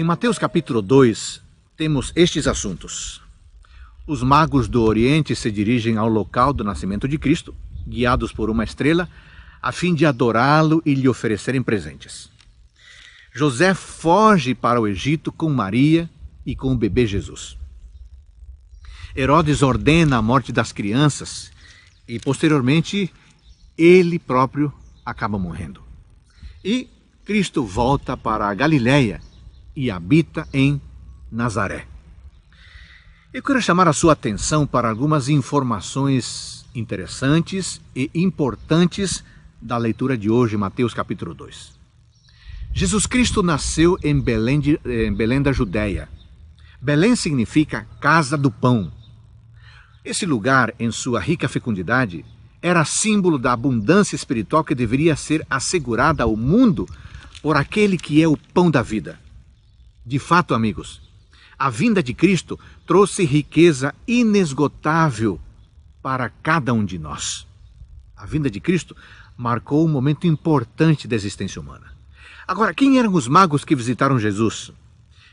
Em Mateus capítulo 2, temos estes assuntos. Os magos do Oriente se dirigem ao local do nascimento de Cristo, guiados por uma estrela, a fim de adorá-lo e lhe oferecerem presentes. José foge para o Egito com Maria e com o bebê Jesus. Herodes ordena a morte das crianças e, posteriormente, ele próprio acaba morrendo. E Cristo volta para a Galiléia e habita em Nazaré. Eu quero chamar a sua atenção para algumas informações interessantes e importantes da leitura de hoje, Mateus capítulo 2. Jesus Cristo nasceu em Belém, de, em Belém da Judéia. Belém significa casa do pão. Esse lugar, em sua rica fecundidade, era símbolo da abundância espiritual que deveria ser assegurada ao mundo por aquele que é o pão da vida. De fato, amigos, a vinda de Cristo trouxe riqueza inesgotável para cada um de nós. A vinda de Cristo marcou um momento importante da existência humana. Agora, quem eram os magos que visitaram Jesus?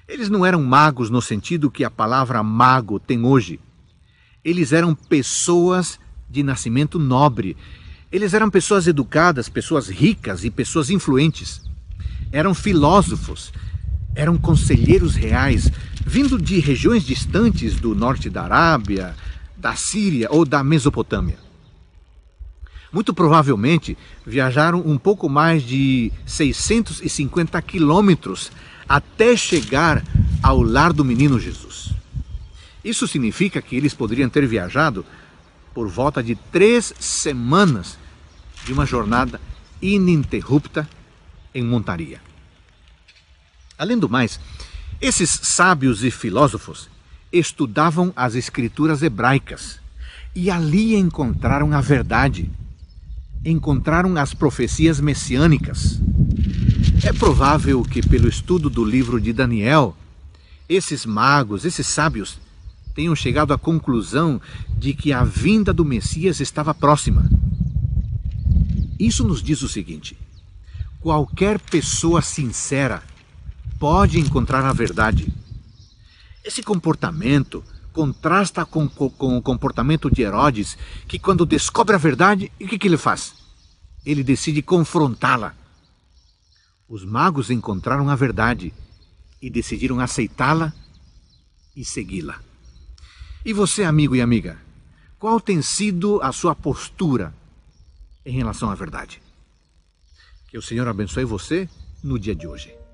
Eles não eram magos no sentido que a palavra mago tem hoje. Eles eram pessoas de nascimento nobre. Eles eram pessoas educadas, pessoas ricas e pessoas influentes. Eram filósofos, eram conselheiros reais vindo de regiões distantes do norte da Arábia, da Síria ou da Mesopotâmia. Muito provavelmente viajaram um pouco mais de 650 quilômetros até chegar ao lar do menino Jesus. Isso significa que eles poderiam ter viajado por volta de três semanas de uma jornada ininterrupta em montaria. Além do mais, esses sábios e filósofos estudavam as escrituras hebraicas e ali encontraram a verdade, encontraram as profecias messiânicas. É provável que, pelo estudo do livro de Daniel, esses magos, esses sábios, tenham chegado à conclusão de que a vinda do Messias estava próxima. Isso nos diz o seguinte: qualquer pessoa sincera pode encontrar a verdade. Esse comportamento contrasta com, com o comportamento de Herodes, que quando descobre a verdade, o que, que ele faz? Ele decide confrontá-la. Os magos encontraram a verdade e decidiram aceitá-la e segui-la. E você, amigo e amiga, qual tem sido a sua postura em relação à verdade? Que o Senhor abençoe você no dia de hoje.